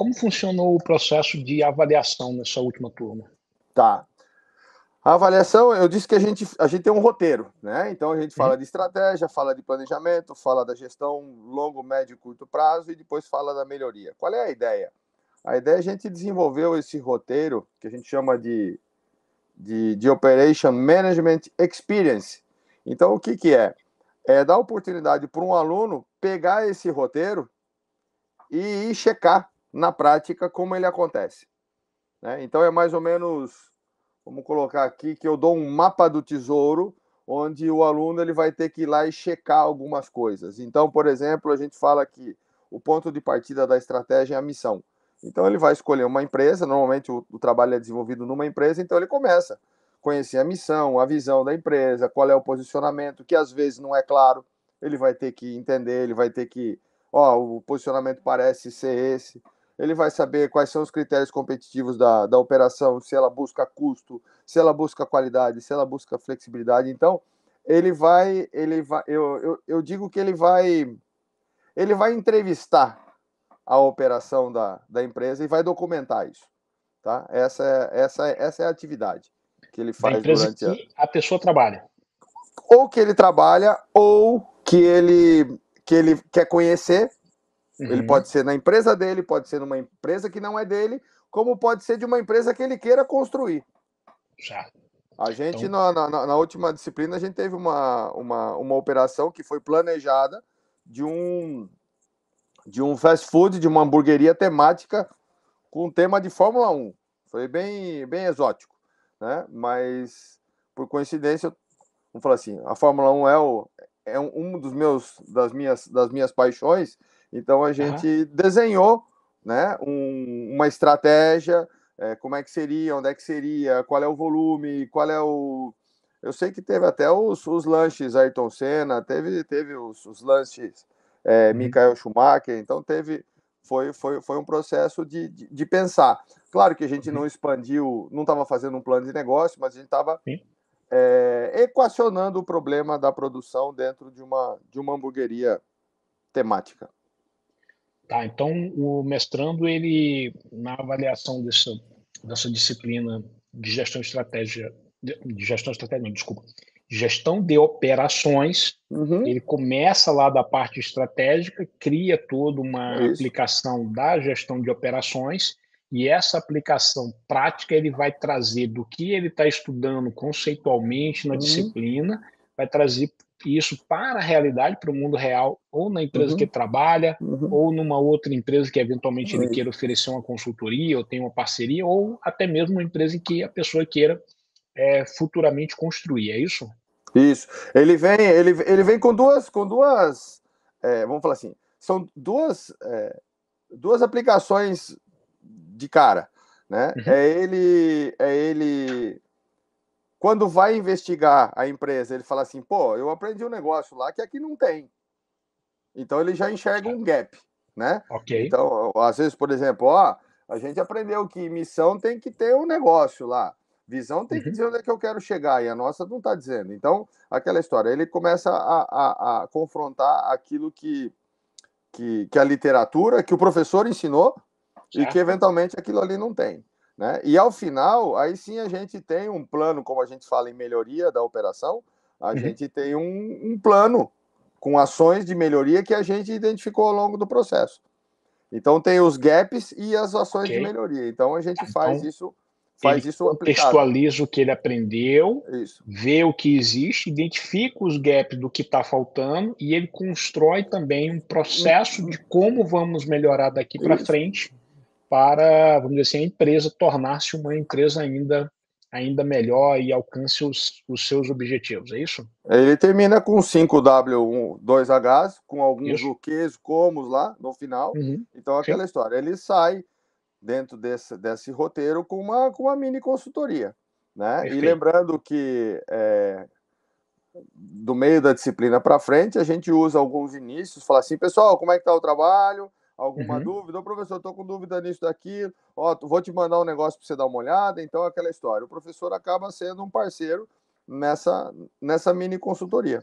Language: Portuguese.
Como funcionou o processo de avaliação nessa última turma? Tá. A avaliação, eu disse que a gente, a gente tem um roteiro, né? Então a gente fala uhum. de estratégia, fala de planejamento, fala da gestão longo, médio e curto prazo e depois fala da melhoria. Qual é a ideia? A ideia é a gente desenvolveu esse roteiro que a gente chama de, de, de Operation Management Experience. Então, o que, que é? É dar oportunidade para um aluno pegar esse roteiro e ir checar na prática como ele acontece. Né? Então é mais ou menos, vamos colocar aqui que eu dou um mapa do tesouro onde o aluno ele vai ter que ir lá e checar algumas coisas. Então, por exemplo, a gente fala que o ponto de partida da estratégia é a missão. Então ele vai escolher uma empresa, normalmente o, o trabalho é desenvolvido numa empresa, então ele começa a conhecer a missão, a visão da empresa, qual é o posicionamento, que às vezes não é claro, ele vai ter que entender, ele vai ter que, ó, o posicionamento parece ser esse, ele vai saber quais são os critérios competitivos da, da operação, se ela busca custo, se ela busca qualidade, se ela busca flexibilidade. Então, ele vai, ele vai, eu, eu, eu digo que ele vai, ele vai entrevistar a operação da, da empresa e vai documentar isso, tá? Essa é, essa é, essa é a atividade que ele faz durante a... a pessoa trabalha. Ou que ele trabalha, ou que ele que ele quer conhecer Uhum. Ele pode ser na empresa dele, pode ser numa empresa que não é dele, como pode ser de uma empresa que ele queira construir. Já. A gente, então... na, na, na, última disciplina, a gente teve uma, uma, uma operação que foi planejada de um, de um fast food, de uma hamburgueria temática com tema de Fórmula 1. Foi bem, bem exótico, né? Mas, por coincidência, vamos falar assim, a Fórmula 1 é, o, é um, um dos meus, das minhas, das minhas paixões, então a gente uhum. desenhou né, um, uma estratégia, é, como é que seria, onde é que seria, qual é o volume, qual é o. Eu sei que teve até os, os lanches Ayrton Senna, teve, teve os, os lanches é, uhum. Michael Schumacher, então teve. Foi, foi, foi um processo de, de, de pensar. Claro que a gente não uhum. expandiu, não estava fazendo um plano de negócio, mas a gente estava é, equacionando o problema da produção dentro de uma, de uma hamburgueria temática. Tá, então o mestrando ele na avaliação dessa dessa disciplina de gestão estratégia de, gestão estratégica, desculpa, gestão de operações, uhum. ele começa lá da parte estratégica, cria toda uma é aplicação da gestão de operações e essa aplicação prática ele vai trazer do que ele está estudando conceitualmente na uhum. disciplina vai trazer isso para a realidade, para o mundo real, ou na empresa uhum. que ele trabalha, uhum. ou numa outra empresa que eventualmente ele queira oferecer uma consultoria, ou tem uma parceria, ou até mesmo uma empresa em que a pessoa queira é, futuramente construir. É isso? Isso. Ele vem, ele, ele vem com duas, com duas, é, vamos falar assim, são duas, é, duas aplicações de cara, né? Uhum. É ele, é ele quando vai investigar a empresa, ele fala assim: pô, eu aprendi um negócio lá que aqui não tem. Então ele já enxerga um gap, né? Ok. Então, às vezes, por exemplo, ó, a gente aprendeu que missão tem que ter um negócio lá. Visão tem que uhum. dizer onde é que eu quero chegar, e a nossa não está dizendo. Então, aquela história, ele começa a, a, a confrontar aquilo que, que, que, a literatura, que o professor ensinou, certo. e que eventualmente aquilo ali não tem. Né? E ao final, aí sim a gente tem um plano, como a gente fala em melhoria da operação, a uhum. gente tem um, um plano com ações de melhoria que a gente identificou ao longo do processo. Então tem os gaps e as ações okay. de melhoria. Então a gente tá, faz então isso, faz isso aplicado. Textualiza o que ele aprendeu, isso. vê o que existe, identifica os gaps do que está faltando e ele constrói também um processo uhum. de como vamos melhorar daqui para frente para, vamos dizer assim, a empresa tornar-se uma empresa ainda ainda melhor e alcance os, os seus objetivos, é isso? Ele termina com 5W2Hs, com alguns o queijo, comos lá no final. Uhum. Então, aquela Sim. história. Ele sai dentro desse, desse roteiro com uma, com uma mini consultoria. Né? E lembrando que é, do meio da disciplina para frente, a gente usa alguns inícios, fala assim, pessoal, como é que está o trabalho? alguma uhum. dúvida, o professor, estou com dúvida nisso daquilo, ó, vou te mandar um negócio para você dar uma olhada, então é aquela história. O professor acaba sendo um parceiro nessa, nessa mini consultoria.